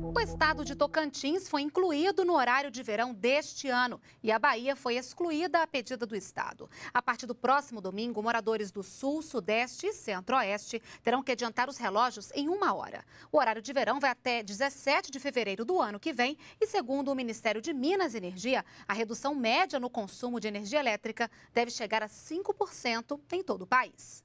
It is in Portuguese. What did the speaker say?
O estado de Tocantins foi incluído no horário de verão deste ano e a Bahia foi excluída a pedido do estado. A partir do próximo domingo, moradores do Sul, Sudeste e Centro-Oeste terão que adiantar os relógios em uma hora. O horário de verão vai até 17 de fevereiro do ano que vem e, segundo o Ministério de Minas e Energia, a redução média no consumo de energia elétrica deve chegar a 5% em todo o país.